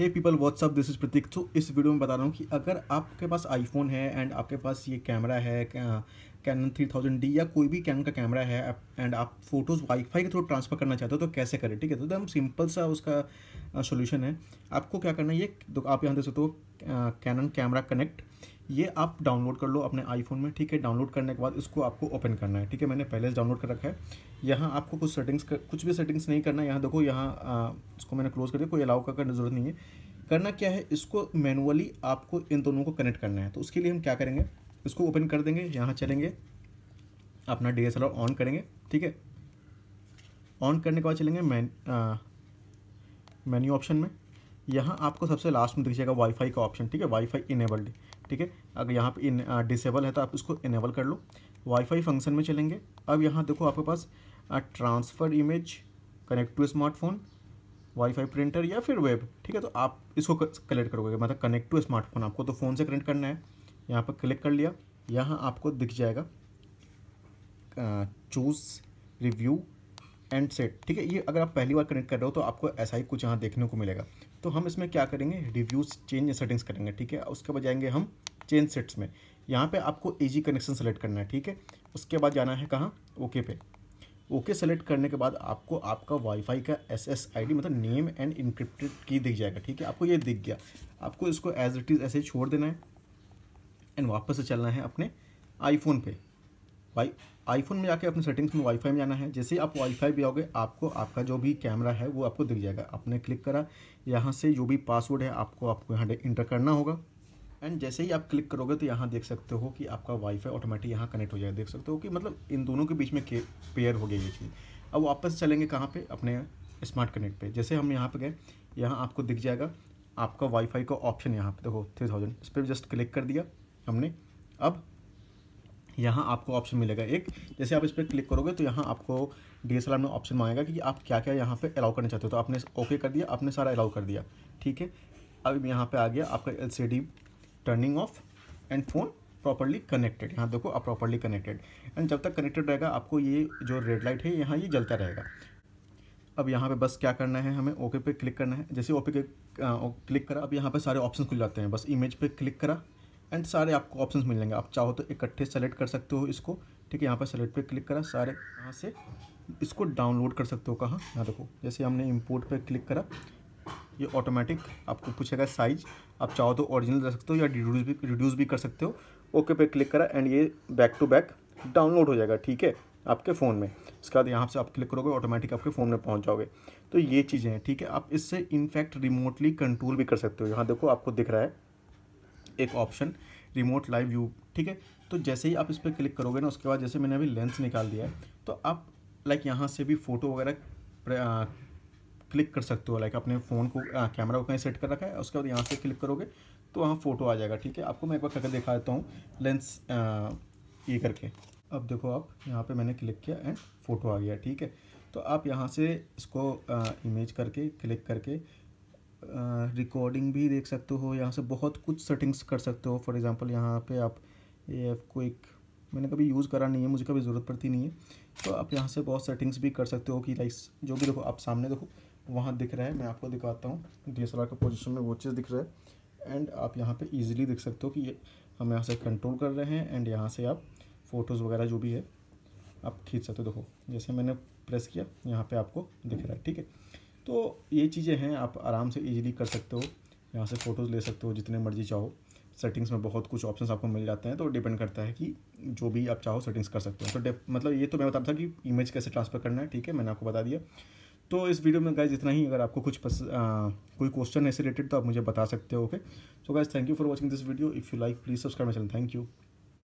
hey people what's up this is Prateek तो इस video में बता रहा हूँ कि अगर आपके पास आईफोन है एंड आपके पास ये कैमरा है कैनन थ्री थाउजेंड डी या कोई भी कैनन का कैमरा है एंड आप फोटोज़ वाईफाई के थ्रू ट्रांसफ़र करना चाहते हो तो कैसे करें ठीक है तो एकदम सिंपल सा उसका सोल्यूशन है आपको क्या करना है ये तो आप यहाँ दे सकते हो कैनन कैमरा कनेक्ट ये आप डाउनलोड कर लो अपने आईफोन में ठीक है डाउनलोड करने के बाद इसको आपको ओपन करना है ठीक है मैंने पहले से डाउनलोड कर रखा है यहाँ आपको कुछ सेटिंग्स कर, कुछ भी सेटिंग्स नहीं करना है यहाँ देखो यहाँ इसको मैंने क्लोज कर दिया कोई अलाउ का करने जरूरत नहीं है करना क्या है इसको मैनुअली आपको इन दोनों को कनेक्ट करना है तो उसके लिए हम क्या करेंगे इसको ओपन कर देंगे यहाँ चलेंगे अपना डी ऑन करेंगे ठीक है ऑन करने के बाद चलेंगे मैन मेन्यू ऑप्शन में यहाँ आपको सबसे लास्ट में दिख जाएगा वाईफाई का ऑप्शन ठीक है वाईफाई इनेबल्ड ठीक है अगर यहाँ पर डिसेबल uh, है तो आप इसको इनेबल कर लो वाईफाई फंक्शन में चलेंगे अब यहाँ देखो आपके पास transfer image connect to smartphone wifi printer या फिर वेब ठीक है तो आप इसको कलेक्ट करोगे मतलब कनेक्ट टू स्मार्टफोन आपको तो फ़ोन से कनेक्ट करना है यहाँ पर क्लिक कर लिया यहाँ आपको दिख जाएगा choose uh, review and set ठीक है ये अगर आप पहली बार कनेक्ट कर रहे हो तो आपको ऐसा ही कुछ यहाँ देखने को मिलेगा तो हम इसमें क्या करेंगे रिव्यूज चेंज सेटिंग्स करेंगे ठीक है उसके बाद जाएंगे हम चेंज सेट्स में यहाँ पे आपको ईजी कनेक्शन सेलेक्ट करना है ठीक है उसके बाद जाना है कहाँ ओके पे ओके सेलेक्ट करने के बाद आपको आपका वाईफाई का एस एस आई डी मतलब नेम एंड इनक्रिप्टेड की दिख जाएगा ठीक है आपको ये दिख गया आपको इसको एज इट इज़ ऐसे छोड़ देना है एंड वापस से चलना है अपने आईफोन पर वाई आईफोन में जाके अपने सेटिंग्स में वाईफाई में जाना है जैसे आप वाईफाई भी आओगे आपको आपका जो भी कैमरा है वो आपको दिख जाएगा आपने क्लिक करा यहाँ से जो भी पासवर्ड है आपको आपको यहाँ इंटर करना होगा एंड जैसे ही आप क्लिक करोगे तो यहाँ देख सकते हो कि आपका वाईफाई ऑटोमेटिक यहाँ कनेक्ट हो जाएगा देख सकते हो कि मतलब इन दोनों के बीच में पेयर हो गया ये चीज़ अब वापस चलेंगे कहाँ पे अपने स्मार्ट कनेक्ट पे जैसे हम यहाँ पे गए यहाँ आपको दिख जाएगा आपका वाईफाई का ऑप्शन यहाँ पे देखो थ्री थाउजेंड इस पर जस्ट क्लिक कर दिया हमने अब यहाँ आपको ऑप्शन मिलेगा एक जैसे आप इस पर क्लिक करोगे तो यहाँ आपको डी एस में ऑप्शन मांगेगा कि आप क्या क्या यहाँ पे अलाउ करना चाहते हो तो आपने ओके कर दिया आपने सारा अलाउ कर दिया ठीक है अब यहाँ पे आ गया आपका एल turning off and phone properly connected यहाँ देखो आप प्रॉपरली कनेक्टेड एंड जब तक कनेक्टेड रहेगा आपको ये जो रेड लाइट है यहाँ ये जलता रहेगा अब यहाँ पे बस क्या करना है हमें ओके पे क्लिक करना है जैसे ओके पे क्लिक करा अब यहाँ पे सारे ऑप्शन खुल जाते हैं बस इमेज पे क्लिक करा एंड सारे आपको ऑप्शंस मिल जाएंगे आप चाहो तो इकट्ठे सेलेक्ट कर सकते हो इसको ठीक है यहाँ पर सेलेक्ट पे क्लिक करा सारे यहाँ से इसको डाउनलोड कर सकते हो कहाँ यहाँ देखो जैसे हमने इम्पोर्ट पर क्लिक करा ये ऑटोमेटिक आपको पूछेगा साइज आप चाहो तो ओरिजिनल रख सकते हो या रिड्यूस भी रिड्यूस भी कर सकते हो ओके पे क्लिक करा एंड ये बैक टू बैक डाउनलोड हो जाएगा ठीक है आपके फ़ोन में इसके बाद यहाँ से आप क्लिक करोगे ऑटोमेटिक आपके फ़ोन में पहुँच जाओगे तो ये चीज़ें हैं ठीक है आप इससे इनफैक्ट रिमोटली कंट्रोल भी कर सकते हो यहाँ देखो आपको दिख रहा है एक ऑप्शन रिमोट लाइव व्यू ठीक है तो जैसे ही आप इस पर क्लिक करोगे ना उसके बाद जैसे मैंने अभी लेंस निकाल दिया है तो आप लाइक यहाँ से भी फ़ोटो वगैरह क्लिक कर सकते हो लाइक अपने फ़ोन को कैमरा को कहीं सेट कर रखा है उसके बाद यहाँ से क्लिक करोगे तो वहाँ फ़ोटो आ जाएगा ठीक है आपको मैं एक बार करके दिखा देता हूँ लेंस ये करके अब देखो आप यहाँ पे मैंने क्लिक किया एंड फ़ोटो आ गया ठीक है तो आप यहाँ से इसको आ, इमेज करके क्लिक करके रिकॉर्डिंग भी देख सकते हो यहाँ से बहुत कुछ सेटिंग्स कर सकते हो फॉर एग्ज़ाम्पल यहाँ पे आप एफ को एक मैंने कभी यूज़ करा नहीं है मुझे कभी ज़रूरत पड़ती नहीं है तो आप यहाँ से बहुत सेटिंग्स भी कर सकते हो कि लाइक जो भी देखो आप सामने देखो वहाँ दिख रहा है मैं आपको दिखाता हूँ डी एस का पोजिशन में वो चीज़ दिख रहा है एंड आप यहाँ पर ईजिली देख सकते हो कि ये हम यहाँ से कंट्रोल कर रहे हैं एंड यहाँ से आप फ़ोटोज़ वगैरह जो भी है आप खींच सकते हो देखो जैसे मैंने प्रेस किया यहाँ पर आपको दिख रहा है ठीक है तो ये चीज़ें हैं आप आराम से इजीली कर सकते हो यहाँ से फ़ोटोज़ ले सकते हो जितने मर्जी चाहो सेटिंग्स में बहुत कुछ ऑप्शंस आपको मिल जाते हैं तो डिपेंड करता है कि जो भी आप चाहो सेटिंग्स कर सकते हो तो मतलब ये तो मैं बताता था कि इमेज कैसे ट्रांसफ़र करना है ठीक है मैंने आपको बता दिया तो इस वीडियो में गाइज इतना ही अगर आपको कुछ पस, आ, कोई क्वेश्चन है रिलेटेड तो आप मुझे बता सकते हो okay so guys thank you for watching this video if you like please subscribe my channel thank you